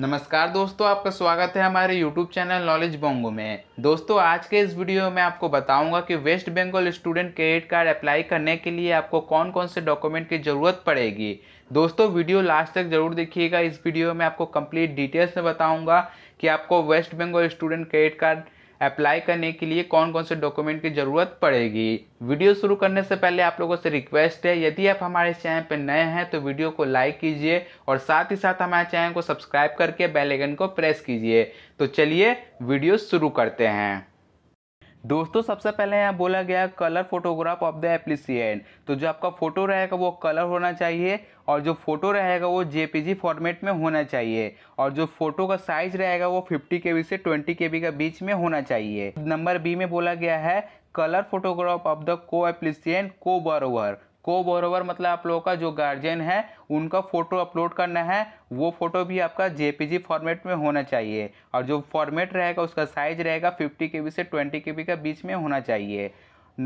नमस्कार दोस्तों आपका स्वागत है हमारे YouTube चैनल नॉलेज बोंगो में दोस्तों आज के इस वीडियो में आपको बताऊंगा कि West Bengal student credit card apply करने के लिए आपको कौन कौन से डॉक्यूमेंट की ज़रूरत पड़ेगी दोस्तों वीडियो लास्ट तक जरूर देखिएगा इस वीडियो में आपको कंप्लीट डिटेल्स में बताऊँगा कि आपको West Bengal student credit card apply करने के लिए कौन कौन से डॉक्यूमेंट की ज़रूरत पड़ेगी वीडियो शुरू करने से पहले आप लोगों से रिक्वेस्ट है यदि आप हमारे चैनल पर नए हैं तो वीडियो को लाइक कीजिए और साथ ही साथ हमारे चैनल को सब्सक्राइब करके बेल को प्रेस कीजिए तो चलिए वीडियो शुरू करते हैं दोस्तों सबसे पहले यहाँ बोला गया colour photograph of the applicant तो जो आपका फोटो रहेगा वो कलर होना चाहिए और जो फोटो रहेगा वो जे फॉर्मेट में होना चाहिए और जो फोटो का साइज रहेगा वो 50 के से 20 के के बीच में होना चाहिए नंबर बी में बोला गया है कलर फोटोग्राफ ऑफ द को एप्लीसियन को बरोवर को बोरोवर मतलब आप लोगों का जो गार्जियन है उनका फ़ोटो अपलोड करना है वो फ़ोटो भी आपका जेपीजी फॉर्मेट में होना चाहिए और जो फॉर्मेट रहेगा उसका साइज रहेगा फिफ्टी के से ट्वेंटी के का बीच में होना चाहिए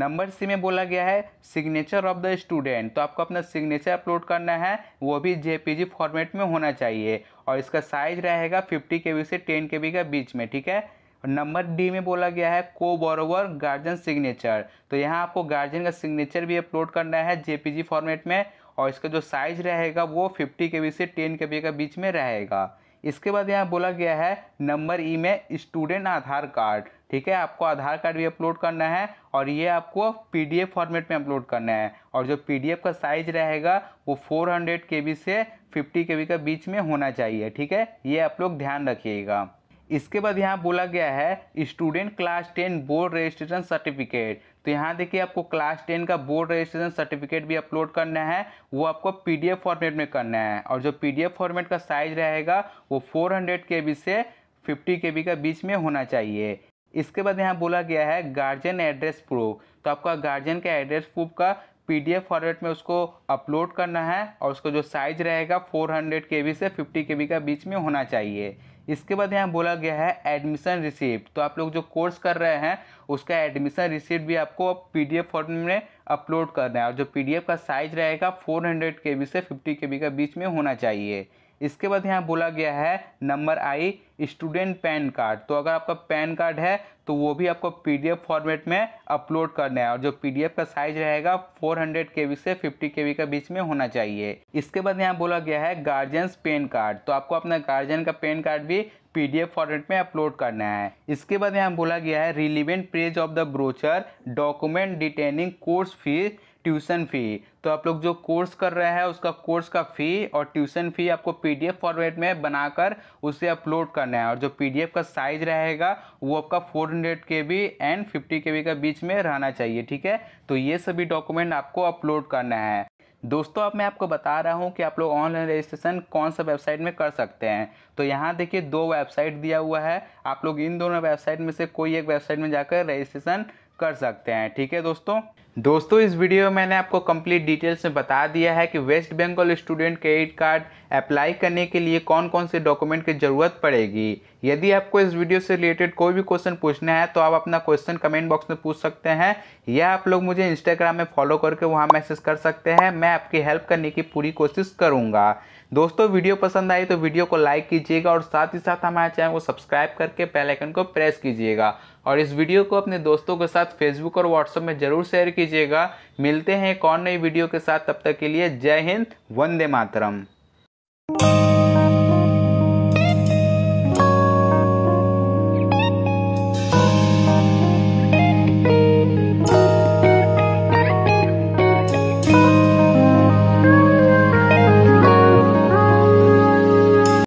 नंबर सी में बोला गया है सिग्नेचर ऑफ द स्टूडेंट तो आपको अपना सिग्नेचर अपलोड करना है वो भी जेपीजी फॉर्मेट में होना चाहिए और इसका साइज रहेगा फिफ्टी के से टेन के का बीच में ठीक है और नंबर डी में बोला गया है को बोरोवर गार्जियन सिग्नेचर तो यहाँ आपको गार्जियन का सिग्नेचर भी अपलोड करना है जेपीजी फॉर्मेट में और इसका जो साइज रहेगा वो फिफ्टी के से टेन के का बीच में रहेगा इसके बाद यहाँ बोला गया है नंबर ई e में स्टूडेंट आधार कार्ड ठीक है आपको आधार कार्ड भी अपलोड करना है और ये आपको पीडीएफ फॉर्मेट में अपलोड करना है और जो पीडीएफ का साइज रहेगा वो 400 बी से 50 बी का बीच में होना चाहिए ठीक है ये आप लोग ध्यान रखिएगा इसके बाद यहाँ बोला गया है student class ten board registration certificate तो यहाँ देखिए आपको क्लास टेन का बोर्ड रजिस्ट्रेशन सर्टिफिकेट भी अपलोड करना है वो आपको पीडीएफ फॉर्मेट में करना है और जो पीडीएफ फॉर्मेट का साइज रहेगा वो 400 बी से 50 बी का बीच में होना चाहिए इसके बाद यहाँ बोला गया है गार्जियन एड्रेस प्रूफ तो आपका गार्जियन का एड्रेस प्रूफ का पीडीएफ फॉर्मेट में उसको अपलोड करना है और उसका जो साइज रहेगा 400 केबी से 50 केबी का बीच में होना चाहिए इसके बाद यहाँ बोला गया है एडमिशन रिसिप्ट तो आप लोग जो कोर्स कर रहे हैं उसका एडमिशन रिसिप्ट भी आपको पीडीएफ फॉर्मेट में अपलोड करना है और जो पीडीएफ का साइज रहेगा 400 केबी से 50 केबी का बीच में होना चाहिए इसके बाद यहाँ बोला गया है number I student PAN card तो अगर आपका पैन कार्ड है तो वो भी आपको पीडीएफ फॉर्मेट में अपलोड करना है और जो पीडीएफ का साइज रहेगा 400 केवी से 50 केवी के बीच में होना चाहिए इसके बाद यहाँ बोला गया है गार्जियंस पैन कार्ड तो आपको अपना गार्जियन का पैन कार्ड भी पीडीएफ फॉर्मेट में अपलोड करना है इसके बाद यहाँ बोला गया है relevant page of the brochure document detailing course fees tuition fee तो आप लोग जो कोर्स कर रहे हैं उसका कोर्स का फ़ी और ट्यूशन फ़ी आपको पीडीएफ फॉर्मेट में बनाकर उसे अपलोड करना है और जो पीडीएफ का साइज रहेगा वो आपका four hundred K B and fifty K B का बीच में रहना चाहिए ठीक है तो ये सभी डॉक्यूमेंट आपको अपलोड करना है दोस्तों अब मैं आपको बता रहा हूँ कि आप लोग ऑनलाइन रजिस्ट्रेशन कौन सा वेबसाइट में कर सकते हैं तो यहाँ देखिए दो वेबसाइट दिया हुआ है आप लोग इन दोनों वेबसाइट में से कोई एक वेबसाइट में जाकर रजिस्ट्रेशन कर सकते हैं ठीक है दोस्तों दोस्तों इस वीडियो में मैंने आपको कंप्लीट डिटेल्स में बता दिया है कि West Bengal student credit card apply करने के लिए कौन कौन से डॉक्यूमेंट की ज़रूरत पड़ेगी यदि आपको इस वीडियो से रिलेटेड कोई भी क्वेश्चन पूछना है तो आप अपना क्वेश्चन कमेंट बॉक्स में पूछ सकते हैं या आप लोग मुझे इंस्टाग्राम में फॉलो करके वहाँ मैसेज कर सकते हैं मैं आपकी हेल्प करने की पूरी कोशिश करूँगा दोस्तों वीडियो पसंद आई तो वीडियो को लाइक कीजिएगा और साथ ही साथ हमारे चैनल को सब्सक्राइब करके बेल आइकन को प्रेस कीजिएगा और इस वीडियो को अपने दोस्तों के साथ फेसबुक और व्हाट्सएप में जरूर शेयर कीजिए कीजिएगा मिलते हैं एक और नई वीडियो के साथ तब तक के लिए जय हिंद वंदे मातरम